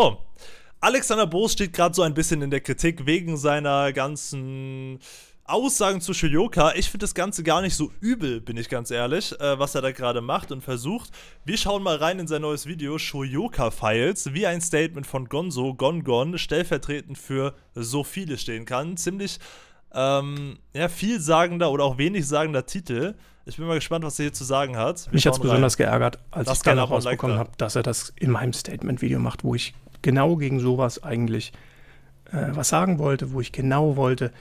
So. Oh, Alexander Boos steht gerade so ein bisschen in der Kritik wegen seiner ganzen Aussagen zu Shoyoka. Ich finde das Ganze gar nicht so übel, bin ich ganz ehrlich, äh, was er da gerade macht und versucht. Wir schauen mal rein in sein neues Video Shoyoka Files, wie ein Statement von Gonzo, Gongon, stellvertretend für so viele stehen kann. Ziemlich ähm, ja, vielsagender oder auch wenig-sagender Titel. Ich bin mal gespannt, was er hier zu sagen hat. Wir Mich hat es besonders geärgert, als das ich dann herausbekommen habe, dass er das in meinem Statement-Video macht, wo ich genau gegen sowas eigentlich äh, was sagen wollte, wo ich genau wollte,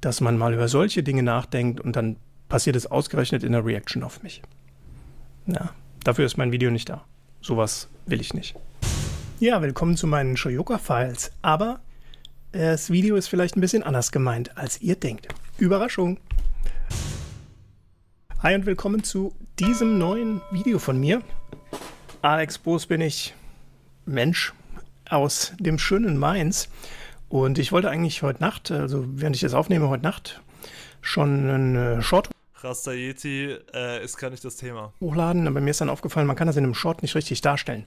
dass man mal über solche Dinge nachdenkt und dann passiert es ausgerechnet in der Reaction auf mich. Ja, dafür ist mein Video nicht da. Sowas will ich nicht. Ja, willkommen zu meinen Shoyoka-Files. Aber äh, das Video ist vielleicht ein bisschen anders gemeint, als ihr denkt. Überraschung! Hi und willkommen zu diesem neuen Video von mir. Alex Boos bin ich. Mensch, aus dem schönen Mainz. Und ich wollte eigentlich heute Nacht, also während ich das aufnehme, heute Nacht schon einen äh, Short. Rasta Yeti äh, ist gar nicht das Thema. Hochladen, aber mir ist dann aufgefallen, man kann das in einem Short nicht richtig darstellen.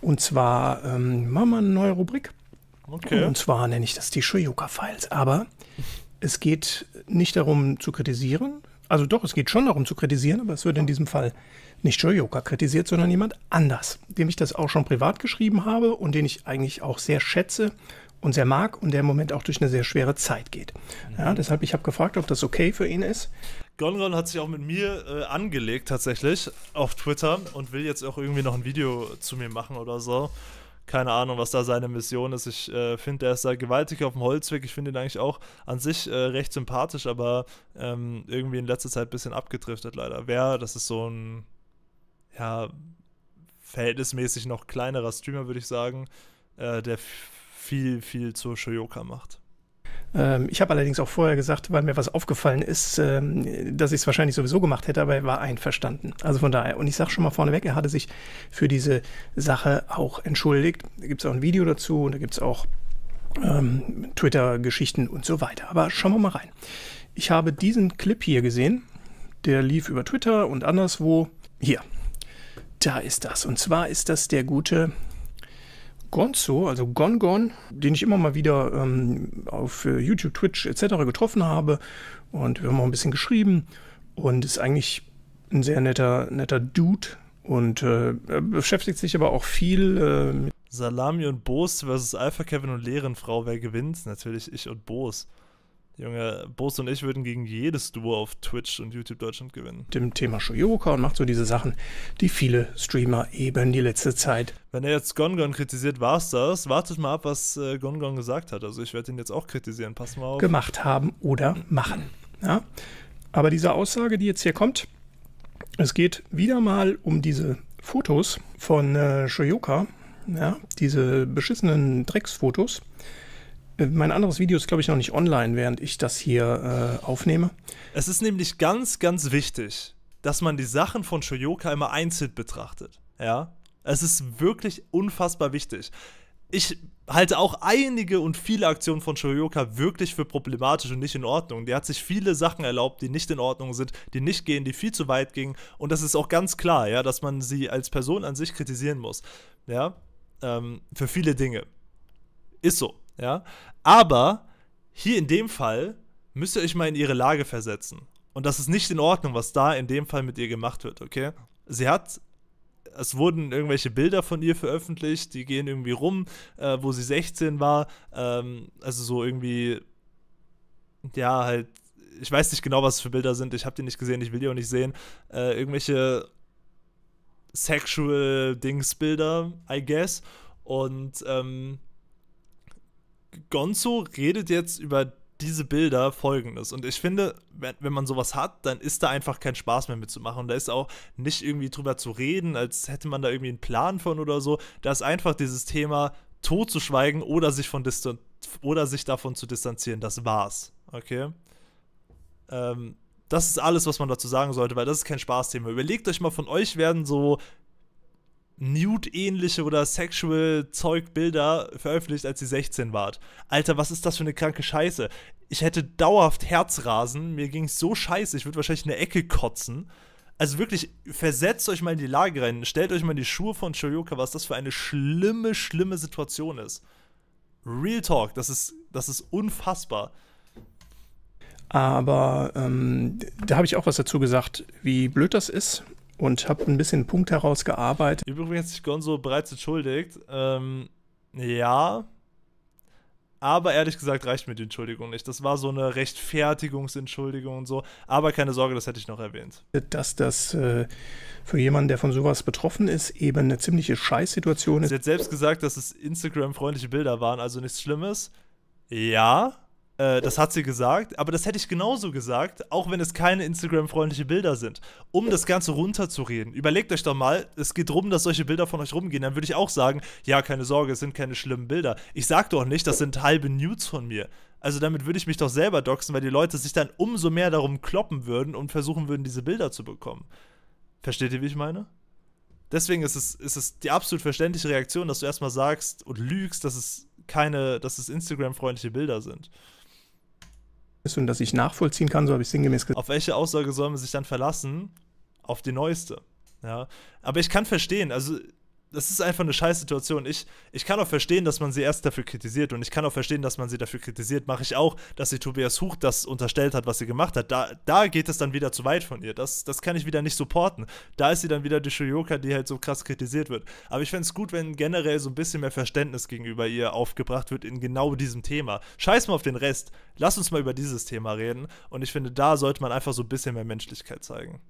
Und zwar ähm, machen wir eine neue Rubrik. Okay. Und zwar nenne ich das die Shoyuka Files. Aber es geht nicht darum zu kritisieren, also doch, es geht schon darum zu kritisieren, aber es wird in diesem Fall nicht Shoyoka kritisiert, sondern jemand anders, dem ich das auch schon privat geschrieben habe und den ich eigentlich auch sehr schätze und sehr mag und der im Moment auch durch eine sehr schwere Zeit geht. Ja, mhm. deshalb, ich habe gefragt, ob das okay für ihn ist. Gonron hat sich auch mit mir äh, angelegt tatsächlich auf Twitter und will jetzt auch irgendwie noch ein Video zu mir machen oder so keine Ahnung, was da seine Mission ist. Ich äh, finde, er ist da gewaltig auf dem Holzweg. Ich finde ihn eigentlich auch an sich äh, recht sympathisch, aber ähm, irgendwie in letzter Zeit ein bisschen abgedriftet, leider. Wer, das ist so ein, ja, verhältnismäßig noch kleinerer Streamer, würde ich sagen, äh, der viel, viel zu Shoyoka macht. Ähm, ich habe allerdings auch vorher gesagt, weil mir was aufgefallen ist, ähm, dass ich es wahrscheinlich sowieso gemacht hätte, aber er war einverstanden. Also von daher. Und ich sage schon mal vorneweg, er hatte sich für diese Sache auch entschuldigt. Da gibt es auch ein Video dazu und da gibt es auch ähm, Twitter-Geschichten und so weiter. Aber schauen wir mal rein. Ich habe diesen Clip hier gesehen. Der lief über Twitter und anderswo. Hier. Da ist das. Und zwar ist das der gute Gonzo, also Gon, den ich immer mal wieder ähm, auf äh, YouTube, Twitch etc. getroffen habe. Und wir haben auch ein bisschen geschrieben. Und ist eigentlich ein sehr netter, netter Dude. Und äh, beschäftigt sich aber auch viel äh, mit. Salami und Boos versus Alpha Kevin und Lehren Wer gewinnt? Natürlich ich und Boos. Junge, Boos und ich würden gegen jedes Duo auf Twitch und YouTube Deutschland gewinnen. Dem Thema Shoyoka und macht so diese Sachen, die viele Streamer eben die letzte Zeit. Wenn er jetzt Gongon kritisiert, war es das. Wartet mal ab, was äh, Gongon gesagt hat. Also ich werde ihn jetzt auch kritisieren, pass mal auf. Gemacht haben oder machen. Ja? Aber diese Aussage, die jetzt hier kommt, es geht wieder mal um diese Fotos von äh, Shoyoka, ja? diese beschissenen Drecksfotos mein anderes Video ist, glaube ich, noch nicht online, während ich das hier äh, aufnehme. Es ist nämlich ganz, ganz wichtig, dass man die Sachen von Shoyoka immer einzeln betrachtet. Ja, es ist wirklich unfassbar wichtig. Ich halte auch einige und viele Aktionen von Shoyoka wirklich für problematisch und nicht in Ordnung. Der hat sich viele Sachen erlaubt, die nicht in Ordnung sind, die nicht gehen, die viel zu weit gingen. Und das ist auch ganz klar, ja, dass man sie als Person an sich kritisieren muss. Ja, ähm, für viele Dinge. Ist so ja. Aber hier in dem Fall müsst ihr euch mal in ihre Lage versetzen. Und das ist nicht in Ordnung, was da in dem Fall mit ihr gemacht wird, okay? Sie hat es wurden irgendwelche Bilder von ihr veröffentlicht, die gehen irgendwie rum, äh, wo sie 16 war. Ähm, also so irgendwie, ja, halt, ich weiß nicht genau, was es für Bilder sind, ich habe die nicht gesehen, ich will die auch nicht sehen. Äh, irgendwelche Sexual Dings Bilder, I guess. Und ähm, Gonzo redet jetzt über diese Bilder folgendes. Und ich finde, wenn, wenn, man sowas hat, dann ist da einfach kein Spaß mehr mitzumachen. Und da ist auch nicht irgendwie drüber zu reden, als hätte man da irgendwie einen Plan von oder so. Da ist einfach dieses Thema tot zu schweigen oder sich, von oder sich davon zu distanzieren. Das war's. Okay? Ähm, das ist alles, was man dazu sagen sollte, weil das ist kein Spaßthema. Überlegt euch mal, von euch werden so nude-ähnliche oder sexual Zeug Bilder veröffentlicht, als sie 16 wart. Alter, was ist das für eine kranke Scheiße? Ich hätte dauerhaft Herzrasen, mir ging es so scheiße, ich würde wahrscheinlich in eine Ecke kotzen. Also wirklich, versetzt euch mal in die Lage rein, stellt euch mal in die Schuhe von Shoyoka, was das für eine schlimme, schlimme Situation ist. Real Talk, das ist, das ist unfassbar. Aber ähm, da habe ich auch was dazu gesagt, wie blöd das ist und habe ein bisschen einen Punkt herausgearbeitet. Übrigens hat sich Gonzo bereits entschuldigt. Ähm, ja. Aber ehrlich gesagt reicht mir die Entschuldigung nicht. Das war so eine Rechtfertigungsentschuldigung und so. Aber keine Sorge, das hätte ich noch erwähnt. Dass das äh, für jemanden, der von sowas betroffen ist, eben eine ziemliche Scheißsituation ist. Sie hat selbst gesagt, dass es Instagram-freundliche Bilder waren, also nichts Schlimmes. Ja, äh, das hat sie gesagt, aber das hätte ich genauso gesagt, auch wenn es keine Instagram-freundliche Bilder sind. Um das Ganze runterzureden, überlegt euch doch mal, es geht darum, dass solche Bilder von euch rumgehen. Dann würde ich auch sagen, ja, keine Sorge, es sind keine schlimmen Bilder. Ich sag doch nicht, das sind halbe Nudes von mir. Also damit würde ich mich doch selber doxen, weil die Leute sich dann umso mehr darum kloppen würden und versuchen würden, diese Bilder zu bekommen. Versteht ihr, wie ich meine? Deswegen ist es, ist es die absolut verständliche Reaktion, dass du erstmal sagst und lügst, dass es keine, dass es Instagram-freundliche Bilder sind ist und das ich nachvollziehen kann, so habe ich sinngemäß gesagt. Auf welche Aussage soll man sich dann verlassen? Auf die neueste. Ja, aber ich kann verstehen, also das ist einfach eine Scheißsituation. Ich, ich kann auch verstehen, dass man sie erst dafür kritisiert und ich kann auch verstehen, dass man sie dafür kritisiert. Mache ich auch, dass sie Tobias Huch das unterstellt hat, was sie gemacht hat. Da, da geht es dann wieder zu weit von ihr. Das, das kann ich wieder nicht supporten. Da ist sie dann wieder die Shoyoka, die halt so krass kritisiert wird. Aber ich fände es gut, wenn generell so ein bisschen mehr Verständnis gegenüber ihr aufgebracht wird in genau diesem Thema. Scheiß mal auf den Rest. Lass uns mal über dieses Thema reden. Und ich finde, da sollte man einfach so ein bisschen mehr Menschlichkeit zeigen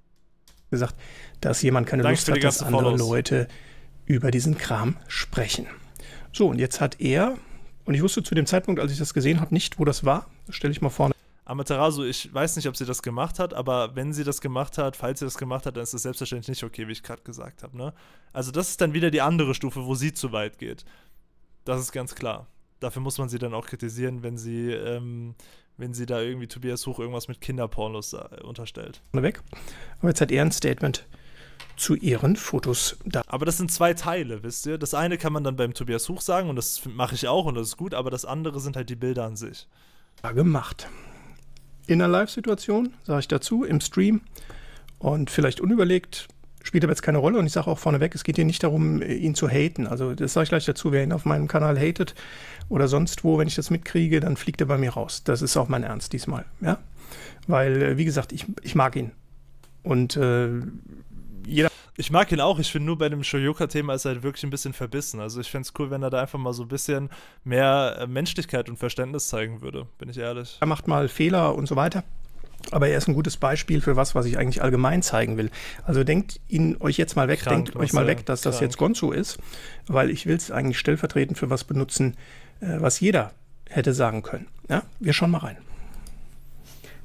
gesagt, dass jemand keine Danke Lust hat, dass andere Follows. Leute über diesen Kram sprechen. So, und jetzt hat er, und ich wusste zu dem Zeitpunkt, als ich das gesehen habe, nicht, wo das war. Das Stelle ich mal vorne. Amaterasu, ich weiß nicht, ob sie das gemacht hat, aber wenn sie das gemacht hat, falls sie das gemacht hat, dann ist das selbstverständlich nicht okay, wie ich gerade gesagt habe. Ne? Also das ist dann wieder die andere Stufe, wo sie zu weit geht. Das ist ganz klar. Dafür muss man sie dann auch kritisieren, wenn sie, ähm, wenn sie da irgendwie Tobias Huch irgendwas mit Kinderpornos äh, unterstellt. Weg. Aber jetzt hat er ein Statement zu ihren Fotos da. Aber das sind zwei Teile, wisst ihr? Das eine kann man dann beim Tobias Huch sagen und das mache ich auch und das ist gut, aber das andere sind halt die Bilder an sich. Gemacht. In einer Live-Situation, sage ich dazu, im Stream und vielleicht unüberlegt, spielt aber jetzt keine Rolle. Und ich sage auch vorneweg, es geht hier nicht darum, ihn zu haten. Also das sage ich gleich dazu, wer ihn auf meinem Kanal hatet oder sonst wo, wenn ich das mitkriege, dann fliegt er bei mir raus. Das ist auch mein Ernst diesmal, ja. Weil, äh, wie gesagt, ich, ich mag ihn. Und äh, jeder. Ich mag ihn auch, ich finde nur bei dem Shoyoka-Thema ist er halt wirklich ein bisschen verbissen. Also ich fände es cool, wenn er da einfach mal so ein bisschen mehr äh, Menschlichkeit und Verständnis zeigen würde, bin ich ehrlich. Er macht mal Fehler und so weiter. Aber er ist ein gutes Beispiel für was, was ich eigentlich allgemein zeigen will. Also denkt ihn euch jetzt mal weg, krank, denkt euch mal weg, dass krank. das jetzt Gonzo ist, weil ich will es eigentlich stellvertretend für was benutzen, äh, was jeder hätte sagen können. Ja, wir schauen mal rein.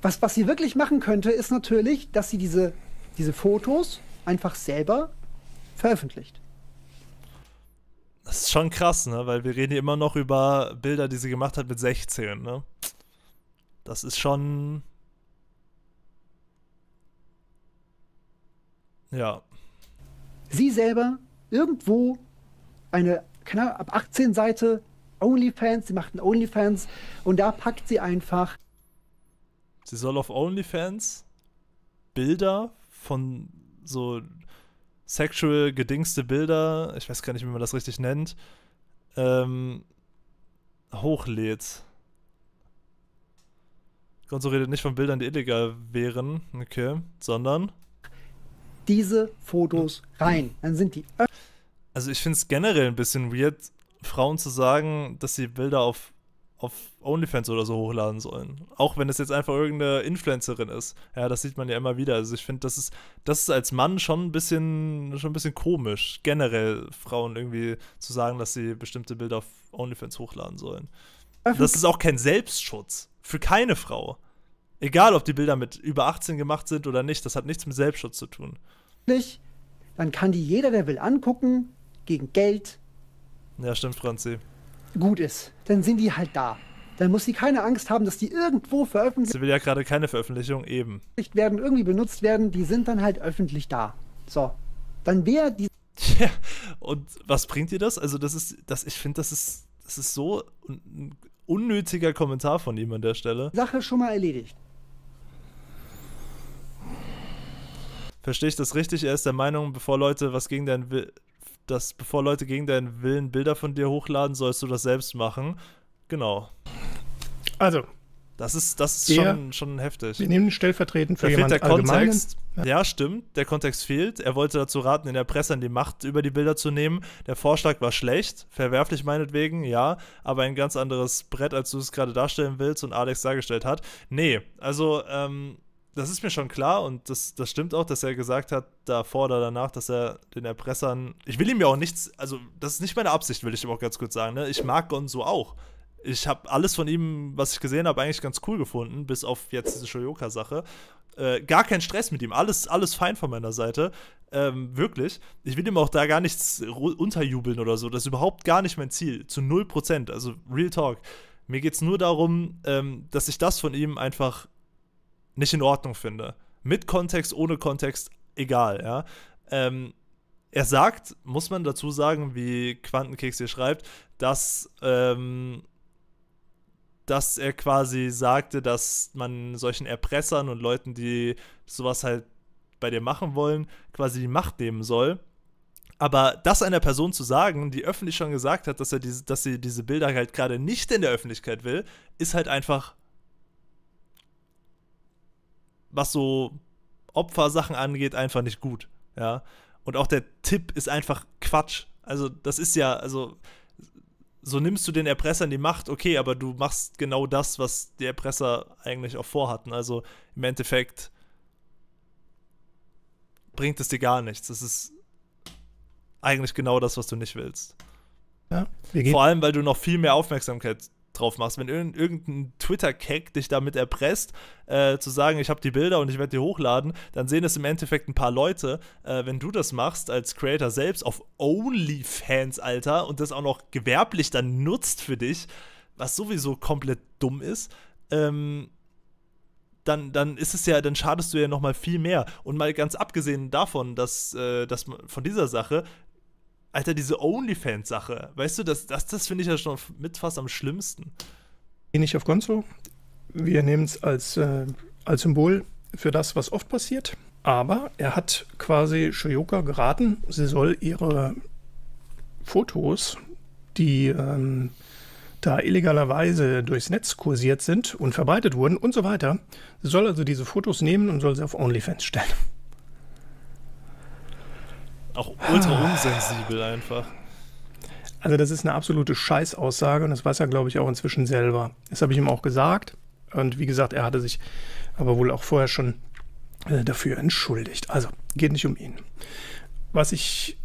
Was, was sie wirklich machen könnte, ist natürlich, dass sie diese, diese Fotos einfach selber veröffentlicht. Das ist schon krass, ne? Weil wir reden hier immer noch über Bilder, die sie gemacht hat mit 16, ne? Das ist schon. Ja. Sie selber irgendwo eine, knapp ab 18 Seite OnlyFans, sie macht einen OnlyFans und da packt sie einfach. Sie soll auf OnlyFans Bilder von so sexual gedingste Bilder, ich weiß gar nicht, wie man das richtig nennt, ähm, hochlädt. Gonzo redet nicht von Bildern, die illegal wären, okay, sondern diese Fotos rein. Dann sind die. Also ich finde es generell ein bisschen weird, Frauen zu sagen, dass sie Bilder auf auf OnlyFans oder so hochladen sollen. Auch wenn es jetzt einfach irgendeine Influencerin ist. Ja, das sieht man ja immer wieder. Also ich finde, das ist, das ist als Mann schon ein bisschen, schon ein bisschen komisch, generell Frauen irgendwie zu sagen, dass sie bestimmte Bilder auf OnlyFans hochladen sollen. Das ist auch kein Selbstschutz. Für keine Frau. Egal, ob die Bilder mit über 18 gemacht sind oder nicht, das hat nichts mit Selbstschutz zu tun. Nicht? Dann kann die jeder, der will, angucken, gegen Geld. Ja, stimmt, Franzi gut ist, dann sind die halt da. Dann muss sie keine Angst haben, dass die irgendwo veröffentlicht werden. Sie will ja gerade keine Veröffentlichung eben. Werden, irgendwie benutzt werden, die sind dann halt öffentlich da. So. Dann wäre die. Tja, und was bringt ihr das? Also, das ist, das, ich finde, das ist, das ist so ein unnötiger Kommentar von ihm an der Stelle. Sache schon mal erledigt. Verstehe ich das richtig? Er ist der Meinung, bevor Leute was gegen deinen Willen dass bevor Leute gegen deinen Willen Bilder von dir hochladen, sollst du das selbst machen. Genau. Also. Das ist, das ist schon, schon heftig. Wir nehmen stellvertretend für da jemand fehlt der Kontext. Ja. ja. stimmt. Der Kontext fehlt. Er wollte dazu raten, den Erpressern die Macht über die Bilder zu nehmen. Der Vorschlag war schlecht, verwerflich meinetwegen, ja, aber ein ganz anderes Brett, als du es gerade darstellen willst und Alex dargestellt hat. Nee, also ähm, das ist mir schon klar und das, das stimmt auch, dass er gesagt hat, davor oder danach, dass er den Erpressern. Ich will ihm ja auch nichts, also das ist nicht meine Absicht, will ich ihm auch ganz kurz sagen. Ne? Ich mag Gonzo auch. Ich habe alles von ihm, was ich gesehen habe, eigentlich ganz cool gefunden, bis auf jetzt diese Shoyoka-Sache. Äh, gar kein Stress mit ihm, alles, alles fein von meiner Seite. Ähm, wirklich. Ich will ihm auch da gar nichts unterjubeln oder so. Das ist überhaupt gar nicht mein Ziel. Zu 0%, also Real Talk. Mir geht es nur darum, ähm, dass ich das von ihm einfach nicht in Ordnung finde. Mit Kontext, ohne Kontext, egal, ja. Ähm, er sagt, muss man dazu sagen, wie Quantenkeks hier schreibt, dass, ähm, dass er quasi sagte, dass man solchen Erpressern und Leuten, die sowas halt bei dir machen wollen, quasi die Macht nehmen soll. Aber das einer Person zu sagen, die öffentlich schon gesagt hat, dass, er diese, dass sie diese Bilder halt gerade nicht in der Öffentlichkeit will, ist halt einfach was so Opfersachen angeht, einfach nicht gut. Ja. Und auch der Tipp ist einfach Quatsch. Also, das ist ja, also, so nimmst du den Erpressern die Macht, okay, aber du machst genau das, was die Erpresser eigentlich auch vorhatten. Also, im Endeffekt bringt es dir gar nichts. Es ist eigentlich genau das, was du nicht willst. Ja, Vor allem, weil du noch viel mehr Aufmerksamkeit drauf machst, wenn ir irgendein Twitter-Cack dich damit erpresst, äh, zu sagen, ich habe die Bilder und ich werde die hochladen, dann sehen es im Endeffekt ein paar Leute. Äh, wenn du das machst als Creator selbst auf OnlyFans, Alter, und das auch noch gewerblich dann nutzt für dich, was sowieso komplett dumm ist, ähm, dann, dann ist es ja, dann schadest du ja nochmal viel mehr. Und mal ganz abgesehen davon, dass, äh, dass von dieser Sache, Alter, diese OnlyFans-Sache, weißt du, das, das, das finde ich ja schon mit fast am schlimmsten. Geh nicht auf Gonzo. Wir nehmen es als, äh, als Symbol für das, was oft passiert. Aber er hat quasi Shoyoka geraten, sie soll ihre Fotos, die ähm, da illegalerweise durchs Netz kursiert sind und verbreitet wurden und so weiter, sie soll also diese Fotos nehmen und soll sie auf OnlyFans stellen. Auch ultra unsensibel einfach. Also das ist eine absolute Scheißaussage und das weiß er, glaube ich, auch inzwischen selber. Das habe ich ihm auch gesagt. Und wie gesagt, er hatte sich aber wohl auch vorher schon äh, dafür entschuldigt. Also, geht nicht um ihn. Was ich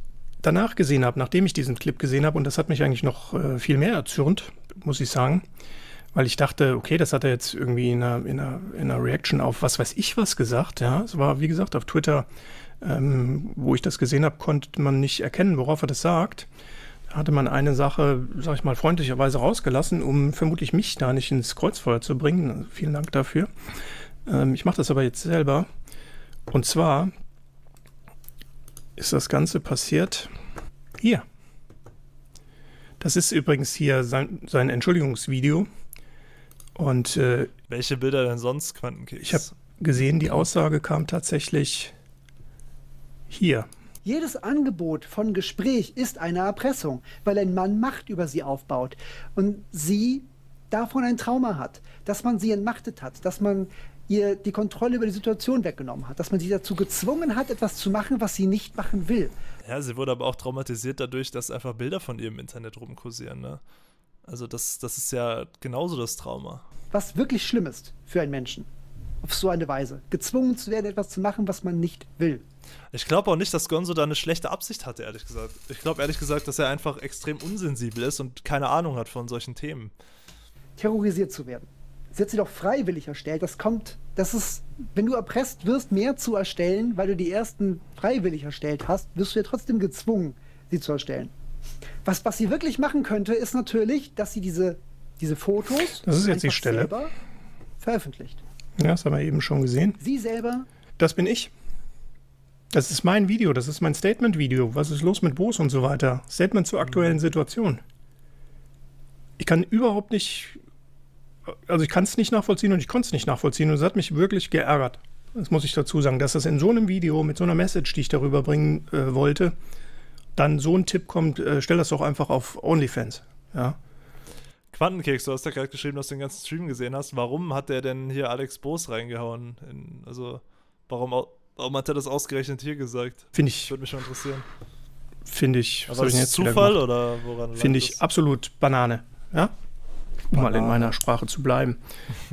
danach gesehen habe, nachdem ich diesen Clip gesehen habe, und das hat mich eigentlich noch äh, viel mehr erzürnt, muss ich sagen, weil ich dachte, okay, das hat er jetzt irgendwie in einer, in einer, in einer Reaction auf was weiß ich was gesagt. Ja, es war, wie gesagt, auf Twitter, ähm, wo ich das gesehen habe, konnte man nicht erkennen, worauf er das sagt. Da hatte man eine Sache, sag ich mal, freundlicherweise rausgelassen, um vermutlich mich da nicht ins Kreuzfeuer zu bringen. Also vielen Dank dafür. Ähm, ich mache das aber jetzt selber. Und zwar ist das Ganze passiert hier. Das ist übrigens hier sein, sein Entschuldigungsvideo. Und äh, welche Bilder denn sonst Quantenkeks? Ich habe gesehen, die Aussage kam tatsächlich hier. Jedes Angebot von Gespräch ist eine Erpressung, weil ein Mann Macht über sie aufbaut und sie davon ein Trauma hat, dass man sie entmachtet hat, dass man ihr die Kontrolle über die Situation weggenommen hat, dass man sie dazu gezwungen hat, etwas zu machen, was sie nicht machen will. Ja, sie wurde aber auch traumatisiert dadurch, dass einfach Bilder von ihr im Internet rumkursieren, ne? Also das, das ist ja genauso das Trauma. Was wirklich schlimm ist für einen Menschen, auf so eine Weise. Gezwungen zu werden, etwas zu machen, was man nicht will. Ich glaube auch nicht, dass Gonzo da eine schlechte Absicht hatte, ehrlich gesagt. Ich glaube ehrlich gesagt, dass er einfach extrem unsensibel ist und keine Ahnung hat von solchen Themen. Terrorisiert zu werden. Sie hat sie doch freiwillig erstellt. Das kommt, das ist, wenn du erpresst wirst, mehr zu erstellen, weil du die ersten freiwillig erstellt hast, wirst du ja trotzdem gezwungen, sie zu erstellen. Was, was sie wirklich machen könnte, ist natürlich, dass sie diese, diese Fotos. Das ist jetzt die Stelle. Veröffentlicht. Ja, das haben wir eben schon gesehen. Sie selber. Das bin ich. Das ist mein Video, das ist mein Statement-Video. Was ist los mit Bose und so weiter? Statement zur aktuellen Situation. Ich kann überhaupt nicht, also ich kann es nicht nachvollziehen und ich konnte es nicht nachvollziehen und es hat mich wirklich geärgert. Das muss ich dazu sagen, dass das in so einem Video mit so einer Message, die ich darüber bringen äh, wollte, dann so ein Tipp kommt, äh, stell das doch einfach auf OnlyFans. Ja. Quantenkeks, du hast ja gerade geschrieben, dass du den ganzen Stream gesehen hast. Warum hat der denn hier Alex Boos reingehauen? In, also, warum, warum hat er das ausgerechnet hier gesagt? Finde ich. Würde mich schon interessieren. Finde ich. was ist ich jetzt Zufall oder woran? Finde ich das? absolut Banane. Ja, um mal in meiner Sprache zu bleiben.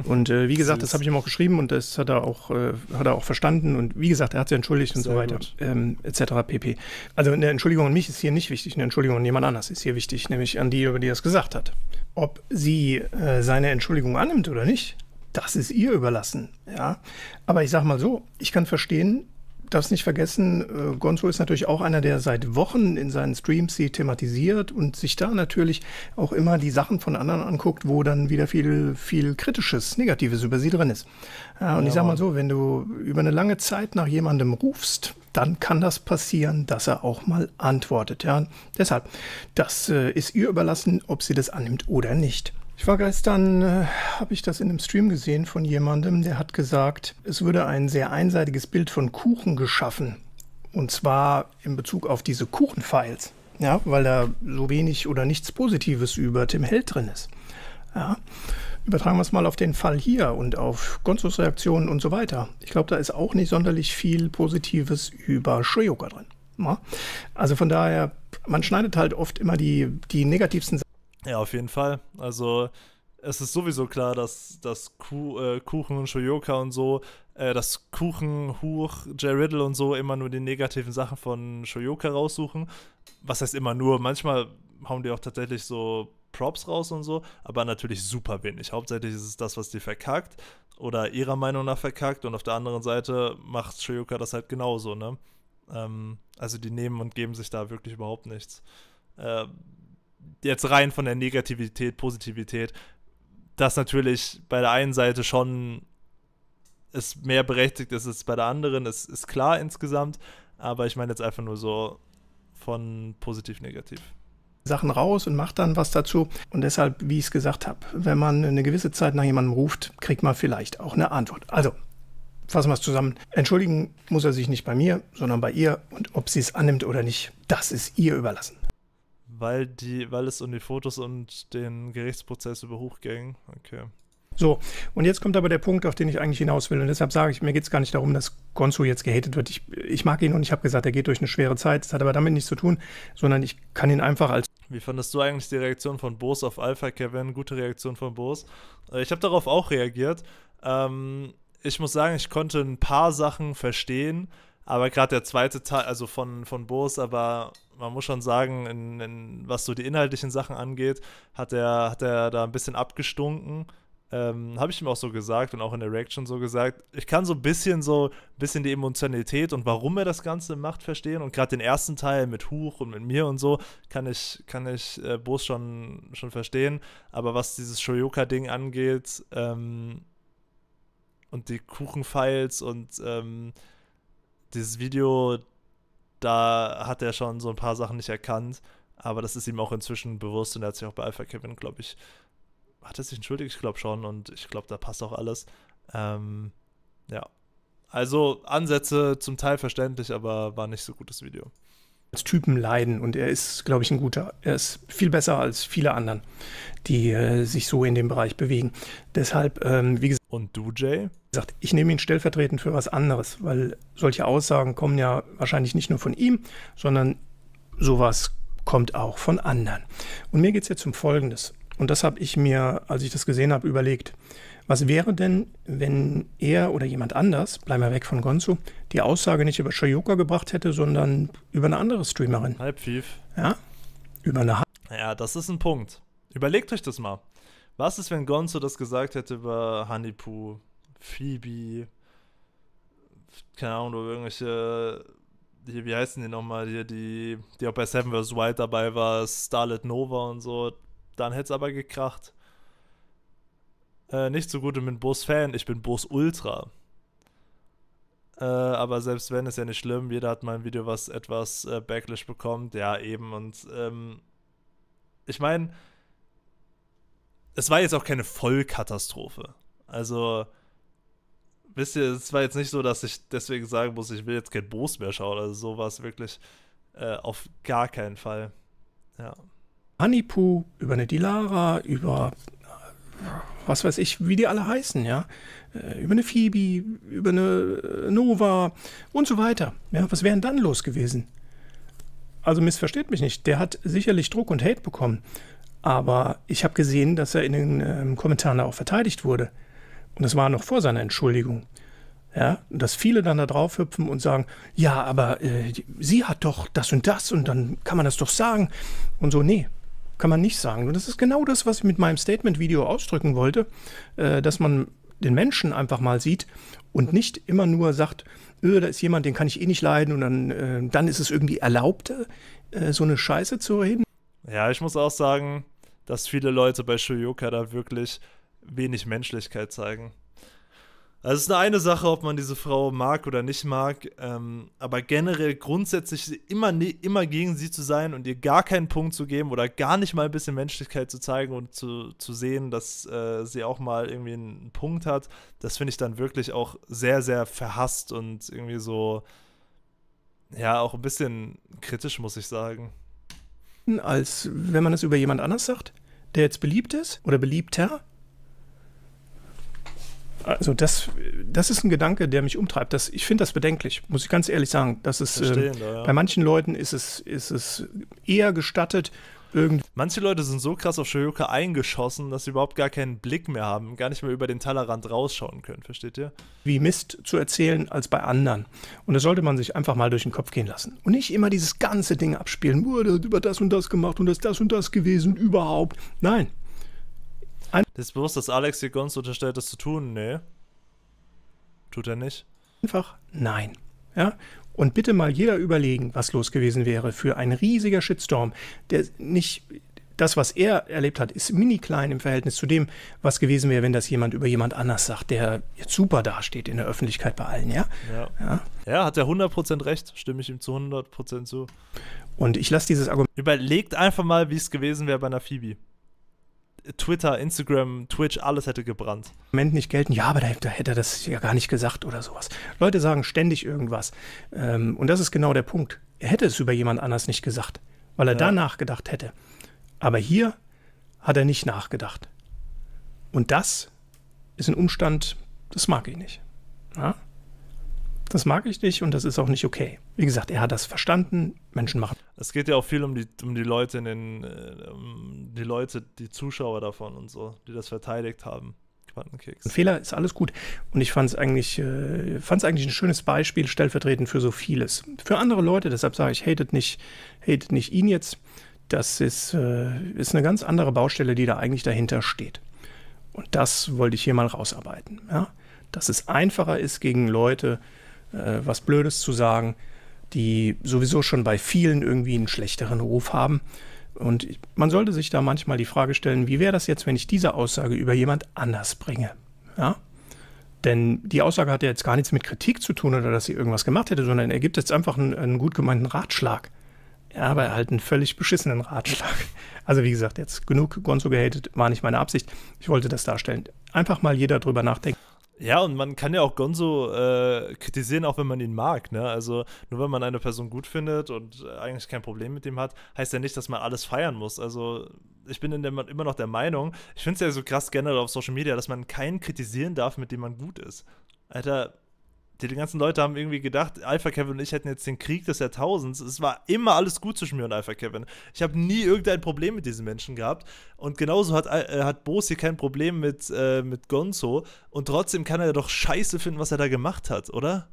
Und äh, wie gesagt, das habe ich ihm auch geschrieben und das hat er auch, äh, hat er auch verstanden. Und wie gesagt, er hat sich entschuldigt und so weiter, ähm, etc. pp. Also eine Entschuldigung an mich ist hier nicht wichtig, eine Entschuldigung an jemand anders ist hier wichtig, nämlich an die, über die er es gesagt hat. Ob sie äh, seine Entschuldigung annimmt oder nicht, das ist ihr überlassen. Ja? Aber ich sage mal so, ich kann verstehen, darfst nicht vergessen, äh, Gonzo ist natürlich auch einer, der seit Wochen in seinen Streams sie thematisiert und sich da natürlich auch immer die Sachen von anderen anguckt, wo dann wieder viel, viel Kritisches, Negatives über sie drin ist. Ja, und ja, ich sag mal so, wenn du über eine lange Zeit nach jemandem rufst, dann kann das passieren, dass er auch mal antwortet. Ja, deshalb, das äh, ist ihr überlassen, ob sie das annimmt oder nicht. Ich war gestern, äh, habe ich das in einem Stream gesehen von jemandem, der hat gesagt, es würde ein sehr einseitiges Bild von Kuchen geschaffen. Und zwar in Bezug auf diese Kuchenfiles. Ja, weil da so wenig oder nichts Positives über Tim Held drin ist. Ja. Übertragen wir es mal auf den Fall hier und auf Gonzos Reaktionen und so weiter. Ich glaube, da ist auch nicht sonderlich viel Positives über Shoyoka drin. Ja. Also von daher, man schneidet halt oft immer die, die negativsten ja, auf jeden Fall. Also es ist sowieso klar, dass, dass Kuh, äh, Kuchen und Shoyoka und so, äh, dass Kuchen, Huch, Jay Riddle und so immer nur die negativen Sachen von Shoyoka raussuchen. Was heißt immer nur? Manchmal hauen die auch tatsächlich so Props raus und so, aber natürlich super wenig. Hauptsächlich ist es das, was die verkackt oder ihrer Meinung nach verkackt und auf der anderen Seite macht Shoyoka das halt genauso, ne? Ähm, also die nehmen und geben sich da wirklich überhaupt nichts. Äh, jetzt rein von der Negativität, Positivität, dass natürlich bei der einen Seite schon es mehr berechtigt ist als bei der anderen, ist, ist klar insgesamt, aber ich meine jetzt einfach nur so von positiv, negativ. Sachen raus und macht dann was dazu. Und deshalb, wie ich es gesagt habe, wenn man eine gewisse Zeit nach jemandem ruft, kriegt man vielleicht auch eine Antwort. Also, fassen wir es zusammen. Entschuldigen muss er sich nicht bei mir, sondern bei ihr. Und ob sie es annimmt oder nicht, das ist ihr überlassen weil, die, weil es um die Fotos und den Gerichtsprozess über Huch ging. Okay. So, und jetzt kommt aber der Punkt, auf den ich eigentlich hinaus will. Und deshalb sage ich, mir geht es gar nicht darum, dass Gonzo jetzt gehatet wird. Ich, ich mag ihn und ich habe gesagt, er geht durch eine schwere Zeit. Das hat aber damit nichts zu tun, sondern ich kann ihn einfach als. Wie fandest du eigentlich die Reaktion von Boos auf Alpha Kevin? Gute Reaktion von Boos. Äh, ich habe darauf auch reagiert. Ähm, ich muss sagen, ich konnte ein paar Sachen verstehen aber gerade der zweite Teil, also von, von Boos, aber man muss schon sagen, in, in, was so die inhaltlichen Sachen angeht, hat er hat er da ein bisschen abgestunken. Ähm, habe ich ihm auch so gesagt und auch in der Reaction so gesagt. Ich kann so ein bisschen so ein bisschen die Emotionalität und warum er das Ganze macht verstehen und gerade den ersten Teil mit Huch und mit mir und so kann ich kann ich äh, Boos schon schon verstehen. Aber was dieses Shoyoka-Ding angeht ähm, und die Kuchenfiles und ähm, dieses Video, da hat er schon so ein paar Sachen nicht erkannt, aber das ist ihm auch inzwischen bewusst und er hat sich auch bei Alpha Kevin, glaube ich, hat er sich entschuldigt, ich glaube schon und ich glaube, da passt auch alles. Ähm, ja. Also Ansätze zum Teil verständlich, aber war nicht so gutes Video. Als Typen leiden und er ist, glaube ich, ein guter. Er ist viel besser als viele anderen, die äh, sich so in dem Bereich bewegen. Deshalb, ähm, wie gesagt. Und du, Jay? sagt, ich nehme ihn stellvertretend für was anderes, weil solche Aussagen kommen ja wahrscheinlich nicht nur von ihm, sondern sowas kommt auch von anderen. Und mir geht es jetzt um Folgendes. Und das habe ich mir, als ich das gesehen habe, überlegt. Was wäre denn, wenn er oder jemand anders, bleiben wir weg von Gonzo, die Aussage nicht über Shoyoka gebracht hätte, sondern über eine andere Streamerin? Halbfief. Ja? Über eine Halb Ja, das ist ein Punkt. Überlegt euch das mal. Was ist, wenn Gonzo das gesagt hätte über Honeypoo, Phoebe, keine Ahnung, oder irgendwelche, hier, wie heißen die nochmal, hier, die, die auch bei Seven vs. White dabei war, Starlet Nova und so, dann hätte es aber gekracht. Äh, nicht so gut, ich bin Bus-Fan, ich bin Bus-Ultra. Äh, aber selbst wenn, ist ja nicht schlimm. Jeder hat mal ein Video, was etwas äh, Backlash bekommt. Ja, eben. Und ähm, ich meine, es war jetzt auch keine Vollkatastrophe. Also, wisst ihr, es war jetzt nicht so, dass ich deswegen sagen muss, ich will jetzt kein Boost mehr schauen. Also so war es wirklich äh, auf gar keinen Fall. Ja. Hanipu, über eine Dilara, über äh, was weiß ich, wie die alle heißen, ja. Äh, über eine Phoebe, über eine äh, Nova und so weiter. Ja, was wäre denn dann los gewesen? Also missversteht mich nicht, der hat sicherlich Druck und Hate bekommen. Aber ich habe gesehen, dass er in den ähm, Kommentaren auch verteidigt wurde. Und das war noch vor seiner Entschuldigung. Ja, dass viele dann da drauf hüpfen und sagen, ja, aber äh, sie hat doch das und das und dann kann man das doch sagen. Und so, nee, kann man nicht sagen. Und das ist genau das, was ich mit meinem Statement-Video ausdrücken wollte, äh, dass man den Menschen einfach mal sieht und nicht immer nur sagt, öh, da ist jemand, den kann ich eh nicht leiden und dann, äh, dann ist es irgendwie erlaubt, äh, so eine Scheiße zu reden. Ja, ich muss auch sagen, dass viele Leute bei Shoyoka da wirklich wenig Menschlichkeit zeigen. Also es ist eine, eine Sache, ob man diese Frau mag oder nicht mag, ähm, aber generell grundsätzlich immer, ne, immer gegen sie zu sein und ihr gar keinen Punkt zu geben oder gar nicht mal ein bisschen Menschlichkeit zu zeigen und zu, zu sehen, dass äh, sie auch mal irgendwie einen Punkt hat, das finde ich dann wirklich auch sehr, sehr verhasst und irgendwie so, ja, auch ein bisschen kritisch, muss ich sagen. Als wenn man es über jemand anders sagt, der jetzt beliebt ist oder beliebter also das, das ist ein Gedanke, der mich umtreibt. Das, ich finde das bedenklich, muss ich ganz ehrlich sagen. Das ist, äh, ja. Bei manchen Leuten ist es, ist es eher gestattet, Irgend Manche Leute sind so krass auf Shoyoka eingeschossen, dass sie überhaupt gar keinen Blick mehr haben, gar nicht mehr über den Tellerrand rausschauen können, versteht ihr? Wie Mist zu erzählen als bei anderen. Und das sollte man sich einfach mal durch den Kopf gehen lassen. Und nicht immer dieses ganze Ding abspielen, wurde über das und das gemacht und das, das und das gewesen überhaupt. Nein, das ist bewusst, dass Alex hier Gons unterstellt, das zu tun. Nee. Tut er nicht. Einfach nein. Ja? Und bitte mal jeder überlegen, was los gewesen wäre für ein riesiger Shitstorm, der nicht. Das, was er erlebt hat, ist mini klein im Verhältnis zu dem, was gewesen wäre, wenn das jemand über jemand anders sagt, der jetzt super dasteht in der Öffentlichkeit bei allen, ja? Ja, ja? ja hat er 100% recht, stimme ich ihm zu 100% zu. Und ich lasse dieses Argument. Überlegt einfach mal, wie es gewesen wäre bei einer Phoebe. Twitter, Instagram, Twitch, alles hätte gebrannt. Moment nicht gelten, ja, aber da, da hätte er das ja gar nicht gesagt oder sowas. Leute sagen ständig irgendwas. Ähm, und das ist genau der Punkt. Er hätte es über jemand anders nicht gesagt, weil er ja. da nachgedacht hätte. Aber hier hat er nicht nachgedacht. Und das ist ein Umstand, das mag ich nicht. Ja? Das mag ich nicht und das ist auch nicht okay. Wie gesagt, er hat das verstanden, Menschen machen. Es geht ja auch viel um die, um die Leute in den, äh, um die Leute, die Zuschauer davon und so, die das verteidigt haben. Ein Fehler ist alles gut. Und ich fand es eigentlich, äh, eigentlich ein schönes Beispiel, stellvertretend für so vieles. Für andere Leute, deshalb sage ich, hatet nicht, hatet nicht ihn jetzt. Das ist, äh, ist eine ganz andere Baustelle, die da eigentlich dahinter steht. Und das wollte ich hier mal rausarbeiten. Ja? Dass es einfacher ist, gegen Leute äh, was Blödes zu sagen, die sowieso schon bei vielen irgendwie einen schlechteren Ruf haben. Und man sollte sich da manchmal die Frage stellen, wie wäre das jetzt, wenn ich diese Aussage über jemand anders bringe? Ja? Denn die Aussage hat ja jetzt gar nichts mit Kritik zu tun oder dass sie irgendwas gemacht hätte, sondern er gibt jetzt einfach einen, einen gut gemeinten Ratschlag. Ja, aber halt einen völlig beschissenen Ratschlag. Also wie gesagt, jetzt genug Gonzo gehatet, war nicht meine Absicht. Ich wollte das darstellen. Einfach mal jeder drüber nachdenken. Ja, und man kann ja auch Gonzo äh, kritisieren, auch wenn man ihn mag. Ne? Also nur wenn man eine Person gut findet und eigentlich kein Problem mit dem hat, heißt ja nicht, dass man alles feiern muss. Also ich bin der, immer noch der Meinung, ich finde es ja so krass generell auf Social Media, dass man keinen kritisieren darf, mit dem man gut ist. Alter, die ganzen Leute haben irgendwie gedacht, Alpha Kevin und ich hätten jetzt den Krieg des Jahrtausends. Es war immer alles gut zwischen mir und Alpha Kevin. Ich habe nie irgendein Problem mit diesen Menschen gehabt. Und genauso hat, äh, hat Bose hier kein Problem mit, äh, mit Gonzo. Und trotzdem kann er doch scheiße finden, was er da gemacht hat, oder?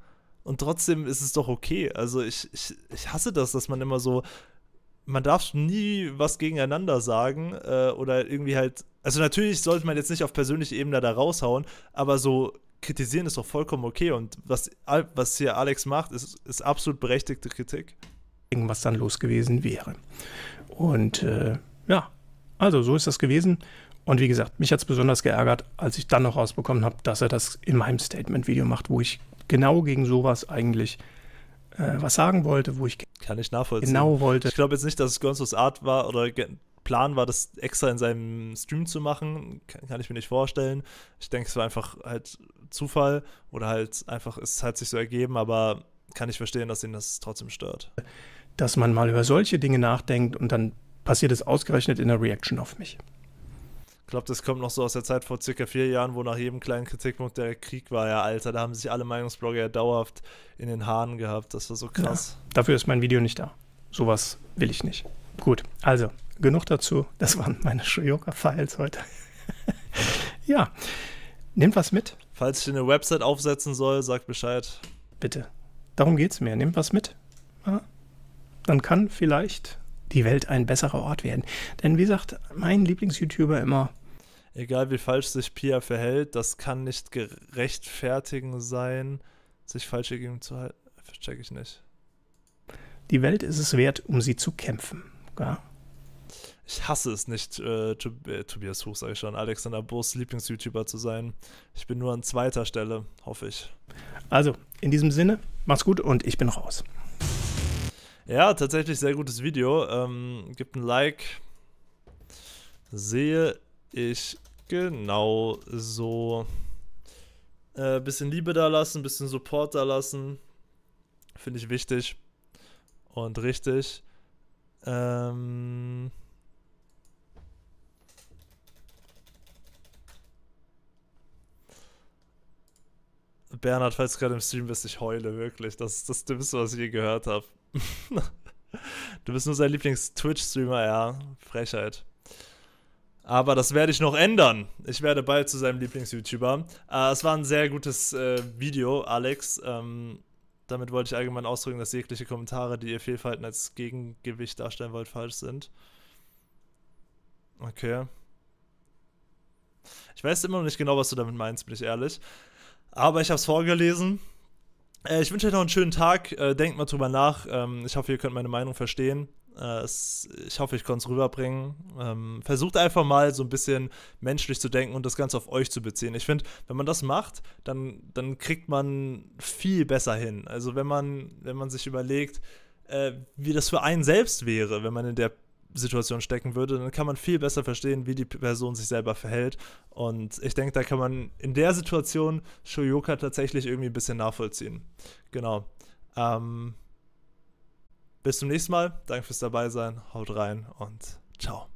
Und trotzdem ist es doch okay. Also ich, ich, ich hasse das, dass man immer so. Man darf nie was gegeneinander sagen äh, oder irgendwie halt also natürlich sollte man jetzt nicht auf persönlicher Ebene da raushauen, aber so kritisieren ist doch vollkommen okay. Und was, was hier Alex macht, ist, ist absolut berechtigte Kritik. Irgendwas dann los gewesen wäre. Und äh, ja, also so ist das gewesen. Und wie gesagt, mich hat es besonders geärgert, als ich dann noch rausbekommen habe, dass er das in meinem Statement-Video macht, wo ich genau gegen sowas eigentlich äh, was sagen wollte, wo ich kann ich nachvollziehen. genau wollte. Ich glaube jetzt nicht, dass es Gonzos Art war oder Plan war, das extra in seinem Stream zu machen, kann, kann ich mir nicht vorstellen. Ich denke, es war einfach halt Zufall oder halt einfach, es hat sich so ergeben, aber kann ich verstehen, dass ihn das trotzdem stört. Dass man mal über solche Dinge nachdenkt und dann passiert es ausgerechnet in der Reaction auf mich. Ich glaube, das kommt noch so aus der Zeit vor circa vier Jahren, wo nach jedem kleinen Kritikpunkt der Krieg war. Ja, Alter, da haben sich alle Meinungsblogger ja dauerhaft in den Haaren gehabt. Das war so krass. Ja, dafür ist mein Video nicht da. Sowas will ich nicht. Gut, also genug dazu. Das waren meine Shoyoka-Files heute. ja, nehmt was mit. Falls ich eine Website aufsetzen soll, sagt Bescheid. Bitte. Darum geht's mir. Nehmt was mit. Ja? Dann kann vielleicht die Welt ein besserer Ort werden. Denn wie sagt mein Lieblings-YouTuber immer, egal wie falsch sich Pia verhält, das kann nicht gerechtfertigen sein, sich falsch gegen zu halten. Verstecke ich nicht. Die Welt ist es wert, um sie zu kämpfen. Ja? ich hasse es nicht, äh, äh Tobias Huch, sage ich schon, Alexander Bus Lieblings-YouTuber zu sein. Ich bin nur an zweiter Stelle, hoffe ich. Also, in diesem Sinne, mach's gut und ich bin raus. Ja, tatsächlich sehr gutes Video. Ähm, gibt ein Like. Sehe ich genau so. Äh, bisschen Liebe da lassen, bisschen Support da lassen. Finde ich wichtig und richtig. Ähm. Bernhard, falls du gerade im Stream bist, ich heule wirklich. Das ist das Dümmste, was ich je gehört habe. du bist nur sein Lieblings-Twitch-Streamer, ja. Frechheit. Aber das werde ich noch ändern. Ich werde bald zu seinem Lieblings-YouTuber. Äh, es war ein sehr gutes äh, Video, Alex. Ähm, damit wollte ich allgemein ausdrücken, dass jegliche Kommentare, die ihr Fehlverhalten als Gegengewicht darstellen wollt, falsch sind. Okay. Ich weiß immer noch nicht genau, was du damit meinst, bin ich ehrlich. Aber ich habe es vorgelesen. Äh, ich wünsche euch noch einen schönen Tag. Äh, denkt mal drüber nach. Ähm, ich hoffe, ihr könnt meine Meinung verstehen. Äh, ich hoffe, ich konnte es rüberbringen. Ähm, versucht einfach mal so ein bisschen menschlich zu denken und das Ganze auf euch zu beziehen. Ich finde, wenn man das macht, dann, dann kriegt man viel besser hin. Also wenn man, wenn man sich überlegt, äh, wie das für einen selbst wäre, wenn man in der Situation stecken würde, dann kann man viel besser verstehen, wie die Person sich selber verhält. Und ich denke, da kann man in der Situation Shoyoka tatsächlich irgendwie ein bisschen nachvollziehen. Genau. Ähm, bis zum nächsten Mal. Danke fürs Dabeisein. Haut rein und ciao.